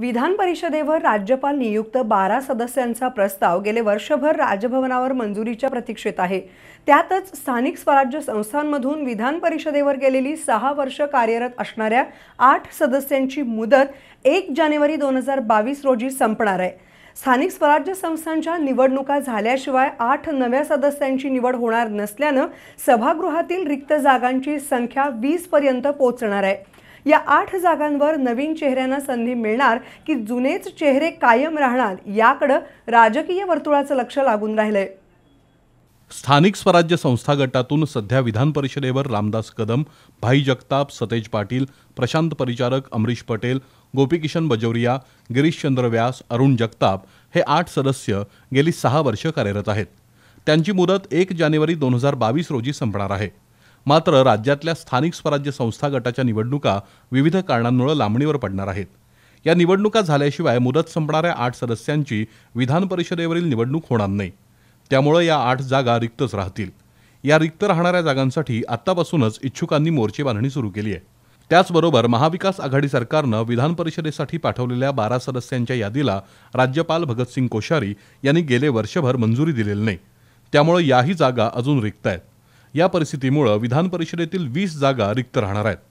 विधान परिषदेवर राज्यपाल नियुक्त बारा सदस्यांचा प्रस्ताव गेले वर्षभर राजभवनावर मंजुरीच्या प्रतीक्षेत आहे त्यातच स्थानिक स्वराज्य संस्थांमधून विधान परिषदेवर गेलेली सहा वर्ष कार्यरत असणाऱ्या आठ सदस्यांची मुदत एक जानेवारी दोन हजार बावीस रोजी संपणार आहे स्थानिक स्वराज्य संस्थांच्या निवडणुका झाल्याशिवाय आठ नव्या सदस्यांची निवड होणार नसल्यानं सभागृहातील रिक्त जागांची संख्या वीसपर्यंत पोहोचणार आहे या आठ जागांवर नवीन चेहऱ्यांना संधी मिळणार की जुनेच चेहरे कायम राहणार याकडं राजकीय वर्तुळाचं लक्ष लागून राहिलंय स्थानिक स्वराज्य संस्था गटातून सध्या विधान परिषदेवर रामदास कदम भाई जगताप सतेज पाटील प्रशांत परिचारक अमरीश पटेल गोपीकिशन बजौरिया गिरीशचंद्र व्यास अरुण जगताप हे आठ सदस्य गेली सहा वर्ष कार्यरत आहेत त्यांची मुदत एक जानेवारी दोन हजार बावीस रोजी संपणार आहे मात्र राज्यातल्या स्थानिक स्वराज्य संस्था गटाच्या निवडणुका विविध कारणांमुळे लांबणीवर पडणार आहेत या निवडणुका झाल्याशिवाय मुदत संपणाऱ्या आठ सदस्यांची विधान परिषदेवरील निवडणूक होणार नाही त्यामुळे या आठ जागा रिक्तच राहतील या रिक्त राहणाऱ्या जागांसाठी आत्तापासूनच इच्छुकांनी मोर्चे बांधणी सुरू केली आहे त्याचबरोबर महाविकास आघाडी सरकारनं विधान परिषदेसाठी पाठवलेल्या बारा सदस्यांच्या यादीला राज्यपाल भगतसिंग कोश्यारी यांनी गेले वर्षभर मंजुरी दिलेली नाही त्यामुळे याही जागा अजून रिक्त आहेत या परिस्थितीमुळे विधान परिषदेतील वीस जागा रिक्त राहणार आहेत